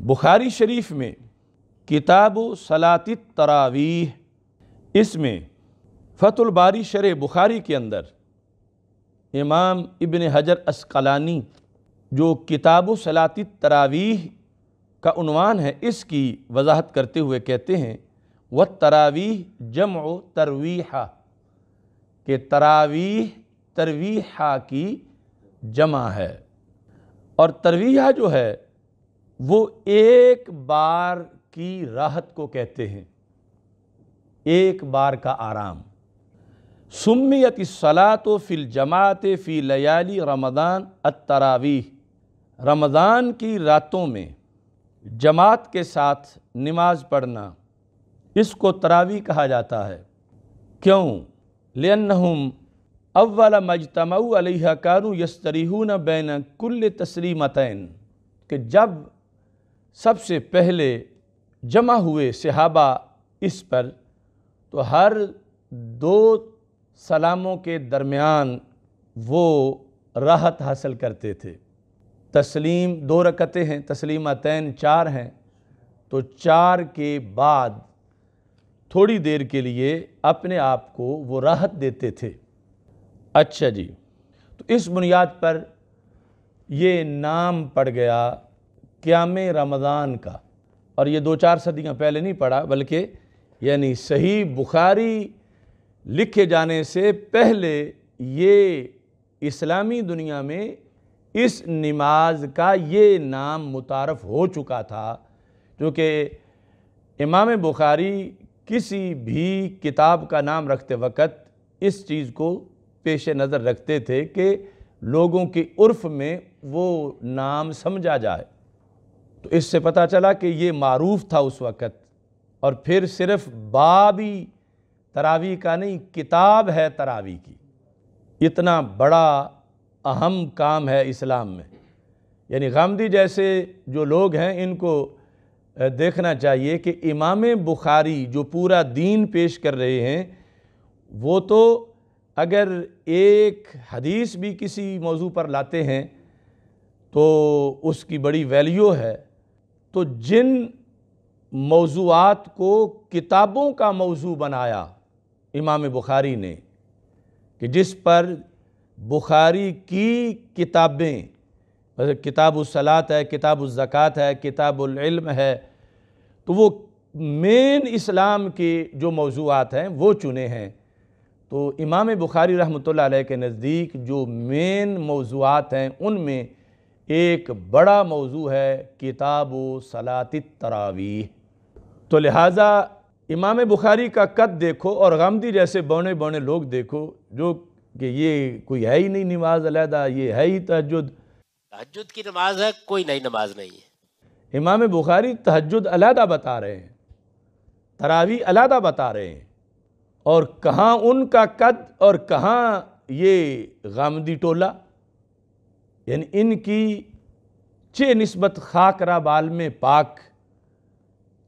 बुखारी शरीफ में किताब सलात तरावीह इसमें फतुलबारी शर बुखारी के अंदर इमाम इबन हजर अस्कलानी जो किताब सलात तरावीह का उनवान है इसकी वजाहत करते हुए कहते हैं व तरावीह जम तरवीहा के तरावीह तरवीहा की जमा है और तरवीहा जो है वो एक बार की राहत को कहते हैं एक बार का आराम सुमियत सलात फ़िल जमात फ़ी लयाली रमदान अतरावी रमज़ान की रातों में जमात के साथ नमाज पढ़ना इसको तरावी कहा जाता है क्यों लेम अव्वल मजतमऊ अलह कानू न बैन कुल्ल तस्लीमतैन कि जब सबसे पहले जमा हुए सहाबा इस पर तो हर दो सलामों के दरमियान वो राहत हासिल करते थे तस्लीम दो रकतें हैं तस्लीम तैन चार हैं तो चार के बाद थोड़ी देर के लिए अपने आप को वो राहत देते थे अच्छा जी तो इस बुनियाद पर ये नाम पड़ गया क्याम रमज़ान का और ये दो चार सदियाँ पहले नहीं पढ़ा बल्कि यानी सही बुखारी लिखे जाने से पहले ये इस्लामी दुनिया में इस नमाज का ये नाम मुतारफ़ हो चुका था क्योंकि इमाम बुखारी किसी भी किताब का नाम रखते वक़्त इस चीज़ को पेश नज़र रखते थे कि लोगों के उर्फ़ में वो नाम समझा जाए तो इससे पता चला कि ये मरूफ़ था उस वक़्त और फिर सिर्फ़ बाबी तरावी का नहीं किताब है तरावी की इतना बड़ा अहम काम है इस्लाम में यानी गांधी जैसे जो लोग हैं इनको देखना चाहिए कि इमाम बुखारी जो पूरा दीन पेश कर रहे हैं वो तो अगर एक हदीस भी किसी मौजू पर लाते हैं तो उसकी बड़ी वैल्यू है तो जिन मौजूद को किताबों का मौजू बनाया इमाम बुखारी ने कि जिस पर बुखारी की किताबें मतलब किताब सलात है किताब ज़क़़त है किताबुल्म है तो वो मेन इस्लाम के जो मौजूद हैं वो चुने हैं तो इमाम बुखारी रहमत के नज़दीक जो मेन मौजूद हैं उनमें एक बड़ा मौजू है किताब सलात तरावी तो लिहाजा इमाम बुखारी का कद देखो और गमदी जैसे बौने बौने लोग देखो जो कि ये कोई है ही नहीं नमाज अलहदा ये है ही तहजद तहजद की नमाज है कोई नई नमाज नहीं है इमाम बुखारी तहजद अलहदा बता रहे हैं तरावी अलहदा बता रहे हैं और कहाँ उनका कद और कहाँ ये गामदी टोला यानी इनकी चे नस्बत खाकरा बाल में पाक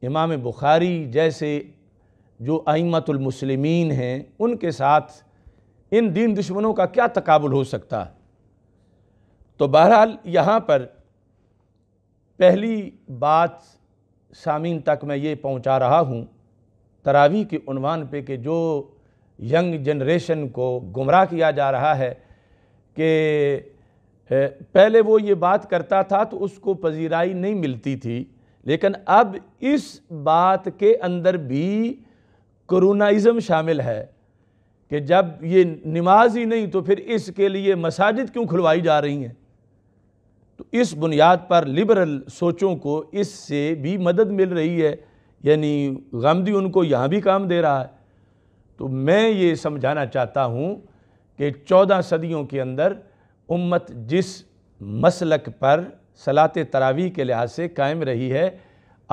इमाम बुखारी जैसे जो आइमतुलमसलिमीन हैं उनके साथ इन दीन दुश्मनों का क्या तकबुल हो सकता है तो बहरहाल यहाँ पर पहली बात सामीन तक मैं ये पहुँचा रहा हूँ तरावी के उनवान पे कि जो यंग जनरेशन को गुमराह किया जा रहा है कि पहले वो ये बात करता था तो उसको पजीराई नहीं मिलती थी लेकिन अब इस बात के अंदर भी करोनाइज़म शामिल है कि जब ये नमाज ही नहीं तो फिर इसके लिए मसाजिद क्यों खुलवाई जा रही हैं तो इस बुनियाद पर लिबरल सोचों को इससे भी मदद मिल रही है यानी गमदी उनको यहाँ भी काम दे रहा है तो मैं ये समझाना चाहता हूँ कि चौदह सदियों के अंदर उम्मत जिस मसलक पर सलात तरावी के लिहाज से कायम रही है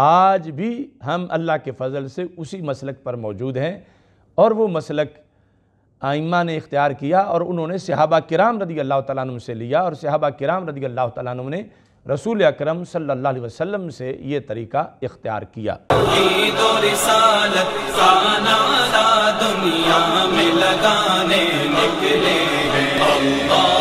आज भी हम अल्लाह के फ़ज़ल से उसी मसलक पर मौजूद हैं और वो मसलक आइमा ने इख्तियार किया और उन्होंने सहाबा किराम रदी अल्लाह तुम से लिया और सहाबा किराम रदी अल्लाह तुम ने रसूल अक्रम सल्ला वसम से ये तरीका इख्तियार किया दुनिया में लगाने निकले हैं